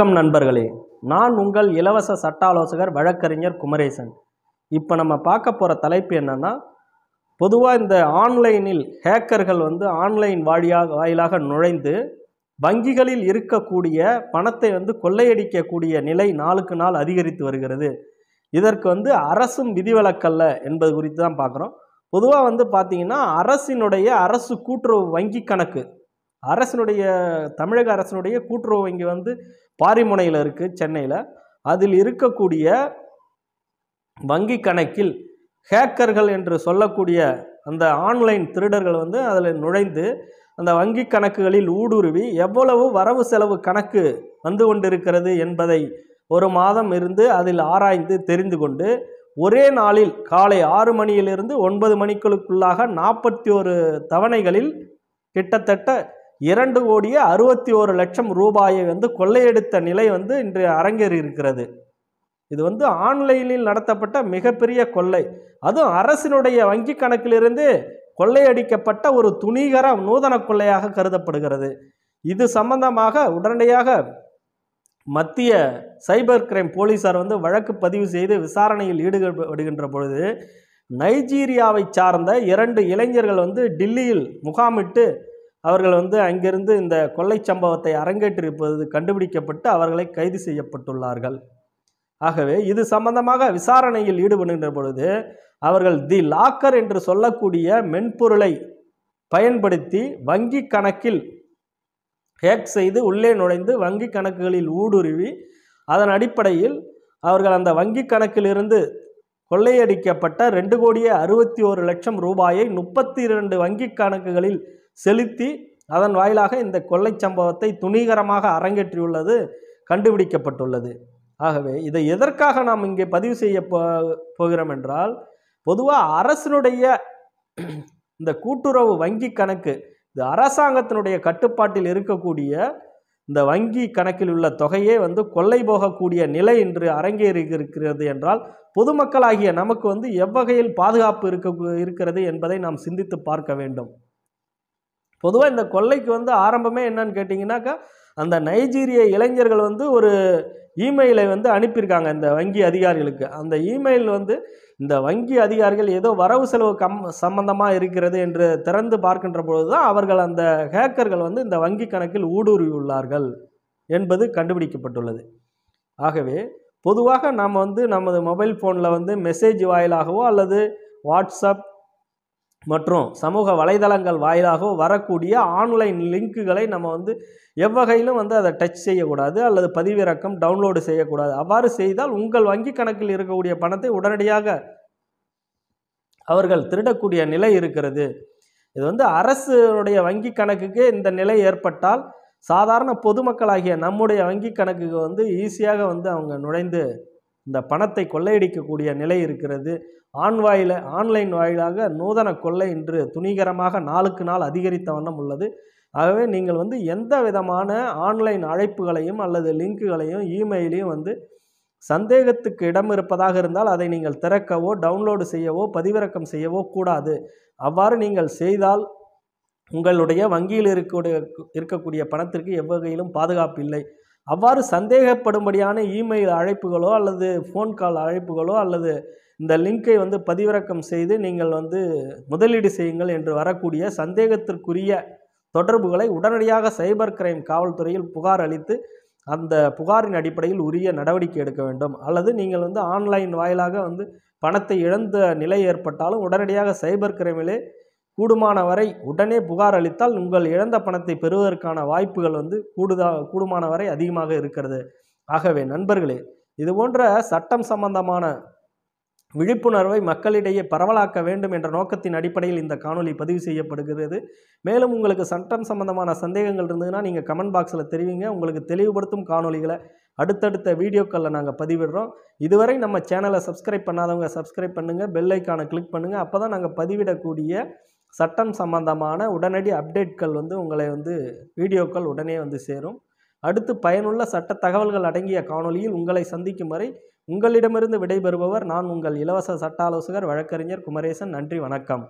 வணக்கம் நண்பர்களே நான் உங்கள் இலவச சட்ட ஆலோசகர் வழக்கறிஞர் குமரேசன் இப்போ நம்ம பார்க்க போகிற தலைப்பு என்னென்னா பொதுவாக இந்த ஆன்லைனில் ஹேக்கர்கள் வந்து ஆன்லைன் வாழியாக வாயிலாக நுழைந்து வங்கிகளில் இருக்கக்கூடிய பணத்தை வந்து கொள்ளையடிக்கக்கூடிய நிலை நாளுக்கு நாள் அதிகரித்து வருகிறது இதற்கு வந்து அரசும் விதிவிலக்கல்ல என்பது குறித்து தான் பார்க்குறோம் பொதுவாக வந்து பார்த்திங்கன்னா அரசினுடைய அரசு கூட்டுறவு வங்கி கணக்கு அரசனுடைய தமிழக அரசனுடைய கூட்டுறவு வங்கி வந்து பாரிமுனையில் இருக்குது சென்னையில் அதில் இருக்கக்கூடிய வங்கி கணக்கில் ஹேக்கர்கள் என்று சொல்லக்கூடிய அந்த ஆன்லைன் திருடர்கள் வந்து அதில் நுழைந்து அந்த வங்கி கணக்குகளில் ஊடுருவி எவ்வளவு வரவு செலவு கணக்கு வந்து கொண்டிருக்கிறது என்பதை ஒரு மாதம் இருந்து அதில் ஆராய்ந்து தெரிந்து கொண்டு ஒரே நாளில் காலை ஆறு மணியிலிருந்து ஒன்பது மணிக்களுக்குள்ளாக நாற்பத்தி ஒரு தவணைகளில் கிட்டத்தட்ட இரண்டு கோடியே அறுபத்தி ஒரு லட்சம் ரூபாயை வந்து கொள்ளையடித்த நிலை வந்து இன்று அரங்கேறி இருக்கிறது இது வந்து ஆன்லைனில் நடத்தப்பட்ட மிகப்பெரிய கொள்ளை அதுவும் அரசினுடைய வங்கி கணக்கிலிருந்து கொள்ளையடிக்கப்பட்ட ஒரு துணிகர நூதன கொள்ளையாக கருதப்படுகிறது இது சம்பந்தமாக உடனடியாக மத்திய சைபர் கிரைம் போலீசார் வந்து வழக்கு பதிவு செய்து விசாரணையில் ஈடுபடுகின்ற பொழுது நைஜீரியாவை சார்ந்த இரண்டு இளைஞர்கள் வந்து டில்லியில் முகாமிட்டு அவர்கள் வந்து அங்கிருந்து இந்த கொள்ளை சம்பவத்தை அரங்கேற்றிருப்பது கண்டுபிடிக்கப்பட்டு அவர்களை கைது செய்யப்பட்டுள்ளார்கள் ஆகவே இது சம்பந்தமாக விசாரணையில் ஈடுபடுகின்ற பொழுது அவர்கள் தி லாக்கர் என்று சொல்லக்கூடிய மென்பொருளை பயன்படுத்தி வங்கி கணக்கில் ஹேக் செய்து உள்ளே நுழைந்து வங்கி கணக்குகளில் ஊடுருவி அதன் அடிப்படையில் அவர்கள் அந்த வங்கி கணக்கிலிருந்து கொள்ளையடிக்கப்பட்ட ரெண்டு கோடியே அறுபத்தி ஒரு லட்சம் ரூபாயை முப்பத்தி இரண்டு வங்கி கணக்குகளில் செலுத்தி அதன் வாயிலாக இந்த கொள்ளை சம்பவத்தை துணிகரமாக அரங்கேற்றியுள்ளது கண்டுபிடிக்கப்பட்டுள்ளது ஆகவே இதை எதற்காக நாம் இங்கே பதிவு செய்ய போ போகிறோம் என்றால் பொதுவாக அரசனுடைய இந்த கூட்டுறவு வங்கி கணக்கு இந்த அரசாங்கத்தினுடைய கட்டுப்பாட்டில் இருக்கக்கூடிய இந்த வங்கி கணக்கில் உள்ள தொகையே வந்து கொள்ளை போகக்கூடிய நிலை இன்று அரங்கேறி இருக்கிறது என்றால் பொதுமக்களாகிய நமக்கு வந்து எவ்வகையில் பாதுகாப்பு இருக்க இருக்கிறது என்பதை நாம் சிந்தித்து பார்க்க வேண்டும் பொதுவாக இந்த கொள்ளைக்கு வந்து ஆரம்பமே என்னன்னு கேட்டிங்கனாக்கா அந்த நைஜீரிய இளைஞர்கள் வந்து ஒரு இமெயிலை வந்து அனுப்பியிருக்காங்க இந்த வங்கி அதிகாரிகளுக்கு அந்த இமெயில் வந்து இந்த வங்கி அதிகாரிகள் ஏதோ வரவு செலவு கம் சம்பந்தமாக இருக்கிறது என்று திறந்து பார்க்கின்ற பொழுது தான் அவர்கள் அந்த ஹேக்கர்கள் வந்து இந்த வங்கி கணக்கில் ஊடுருவியுள்ளார்கள் என்பது கண்டுபிடிக்கப்பட்டுள்ளது ஆகவே பொதுவாக நாம் வந்து நமது மொபைல் ஃபோனில் வந்து மெசேஜ் வாயிலாகவோ அல்லது வாட்ஸ்அப் மற்றும் சமூக வலைதளங்கள் வாயிலாக வரக்கூடிய ஆன்லைன் லிங்க்குகளை நம்ம வந்து எவ்வகையிலும் வந்து அதை டச் செய்யக்கூடாது அல்லது பதிவிறக்கம் டவுன்லோடு செய்யக்கூடாது அவ்வாறு செய்தால் உங்கள் வங்கி கணக்கில் இருக்கக்கூடிய பணத்தை உடனடியாக அவர்கள் திருடக்கூடிய நிலை இருக்கிறது இது வந்து அரசுடைய வங்கி கணக்குக்கு இந்த நிலை ஏற்பட்டால் சாதாரண பொதுமக்களாகிய நம்முடைய வங்கி கணக்குக்கு வந்து ஈஸியாக வந்து அவங்க நுழைந்து இந்த பணத்தை கொள்ளையடிக்கக்கூடிய நிலை இருக்கிறது ஆன்வாயில ஆன்லைன் வாயிலாக நூதன கொள்ளை இன்று துணிகரமாக நாளுக்கு நாள் அதிகரித்த வண்ணம் உள்ளது ஆகவே நீங்கள் வந்து எந்த விதமான ஆன்லைன் அழைப்புகளையும் அல்லது லிங்க்குகளையும் இமெயிலையும் வந்து சந்தேகத்துக்கு இடம் இருப்பதாக இருந்தால் அதை நீங்கள் திறக்கவோ டவுன்லோடு செய்யவோ பதிவிறக்கம் செய்யவோ கூடாது அவ்வாறு நீங்கள் செய்தால் உங்களுடைய வங்கியில் இருக்கக்கூடிய இருக்கக்கூடிய பணத்திற்கு எவ்வகையிலும் பாதுகாப்பு இல்லை அவ்வாறு சந்தேகப்படும்படியான இமெயில் அழைப்புகளோ அல்லது ஃபோன் கால் அழைப்புகளோ அல்லது இந்த லிங்கை வந்து பதிவிறக்கம் செய்து நீங்கள் வந்து முதலீடு செய்யுங்கள் என்று வரக்கூடிய சந்தேகத்திற்குரிய தொடர்புகளை உடனடியாக சைபர் கிரைம் காவல்துறையில் புகார் அளித்து அந்த புகாரின் அடிப்படையில் உரிய நடவடிக்கை எடுக்க வேண்டும் அல்லது நீங்கள் வந்து ஆன்லைன் வாயிலாக வந்து பணத்தை இழந்த நிலை ஏற்பட்டாலும் உடனடியாக சைபர் கிரைமிலே கூடுமான வரை உடனே புகார் அளித்தால் உங்கள் இழந்த பணத்தை பெறுவதற்கான வாய்ப்புகள் வந்து கூடுதா கூடுமான வரை அதிகமாக இருக்கிறது ஆகவே நண்பர்களே இது போன்ற சட்டம் சம்பந்தமான விழிப்புணர்வை மக்களிடையே பரவலாக்க வேண்டும் என்ற நோக்கத்தின் அடிப்படையில் இந்த காணொலி பதிவு செய்யப்படுகிறது மேலும் உங்களுக்கு சட்டம் சம்பந்தமான சந்தேகங்கள் இருந்ததுன்னா நீங்கள் கமெண்ட் பாக்ஸில் தெரிவிங்க உங்களுக்கு தெளிவுபடுத்தும் காணொலிகளை அடுத்தடுத்த வீடியோக்களில் நாங்கள் பதிவிடுறோம் இதுவரை நம்ம சேனலை சப்ஸ்கிரைப் பண்ணாதவங்க சப்ஸ்கிரைப் பண்ணுங்கள் பெல் ஐக்கானை கிளிக் பண்ணுங்கள் அப்போ தான் நாங்கள் பதிவிடக்கூடிய சட்டம் சம்பந்தமான உடனடி அப்டேட்கள் வந்து உங்களை வந்து வீடியோக்கள் உடனே வந்து சேரும் அடுத்து பயனுள்ள சட்ட தகவல்கள் அடங்கிய காணொலியில் உங்களை சந்திக்கும் வரை உங்களிடமிருந்து விடைபெறுபவர் நான் உங்கள் இலவச சட்ட ஆலோசகர் வழக்கறிஞர் குமரேசன் நன்றி வணக்கம்